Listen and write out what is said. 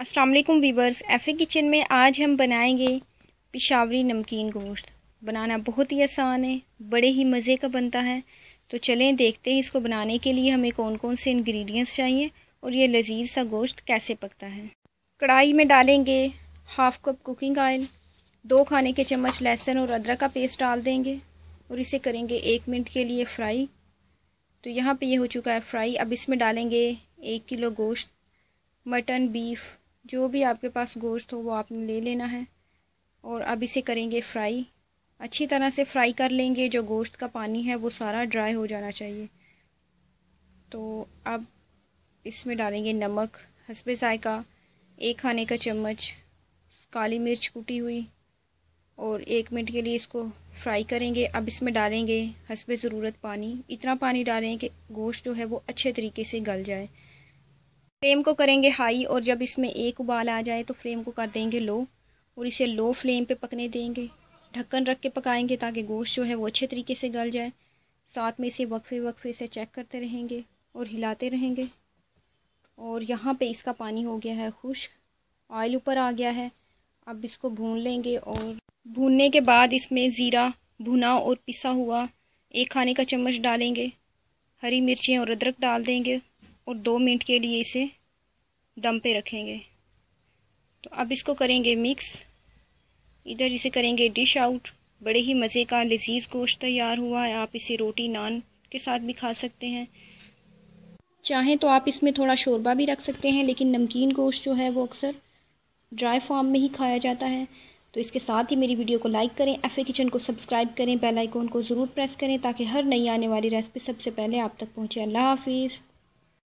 असलकुम viewers एफ़े kitchen में आज हम बनाएंगे पिशावरी नमकीन गोश्त बनाना बहुत ही आसान है बड़े ही मज़े का बनता है तो चलें देखते हैं इसको बनाने के लिए हमें कौन कौन से इंग्रेडिएंट्स चाहिए और ये लजीज सा गोश्त कैसे पकता है कढ़ाई में डालेंगे हाफ कप कुकिंग ऑयल दो खाने के चम्मच लहसुन और अदरक का पेस्ट डाल देंगे और इसे करेंगे एक मिनट के लिए फ्राई तो यहाँ पर यह हो चुका है फ्राई अब इसमें डालेंगे एक किलो गोश्त मटन बीफ जो भी आपके पास गोश्त हो वो आपने ले लेना है और अब इसे करेंगे फ्राई अच्छी तरह से फ्राई कर लेंगे जो गोश्त का पानी है वो सारा ड्राई हो जाना चाहिए तो अब इसमें डालेंगे नमक हसबे जायका एक खाने का चम्मच काली मिर्च कूटी हुई और एक मिनट के लिए इसको फ्राई करेंगे अब इसमें डालेंगे हसबे ज़रूरत पानी इतना पानी डालें कि गोश्त जो है वो अच्छे तरीके से गल जाए फ्लेम को करेंगे हाई और जब इसमें एक उबाल आ जाए तो फ्लेम को कर देंगे लो और इसे लो फ्लेम पे पकने देंगे ढक्कन रख के पकाएंगे ताकि गोश्त जो है वो अच्छे तरीके से गल जाए साथ में इसे वक्फे वक्फे से चेक करते रहेंगे और हिलाते रहेंगे और यहाँ पे इसका पानी हो गया है खुश्क ऑयल ऊपर आ गया है अब इसको भून लेंगे और भूनने के बाद इसमें ज़ीरा भुना और पिसा हुआ एक खाने का चम्मच डालेंगे हरी मिर्चें और अदरक डाल देंगे और दो मिनट के लिए इसे दम पे रखेंगे तो अब इसको करेंगे मिक्स इधर इसे करेंगे डिश आउट बड़े ही मज़े का लजीज गोश्त तैयार हुआ है आप इसे रोटी नान के साथ भी खा सकते हैं चाहें तो आप इसमें थोड़ा शोरबा भी रख सकते हैं लेकिन नमकीन गोश्त जो है वो अक्सर ड्राई फॉर्म में ही खाया जाता है तो इसके साथ ही मेरी वीडियो को लाइक करें एफ़ किचन को सब्सक्राइब करें बेल आइकॉन को ज़रूर प्रेस करें ताकि हर नई आने वाली रेसिपी सबसे पहले आप तक पहुँचे अल्लाह हाफिज़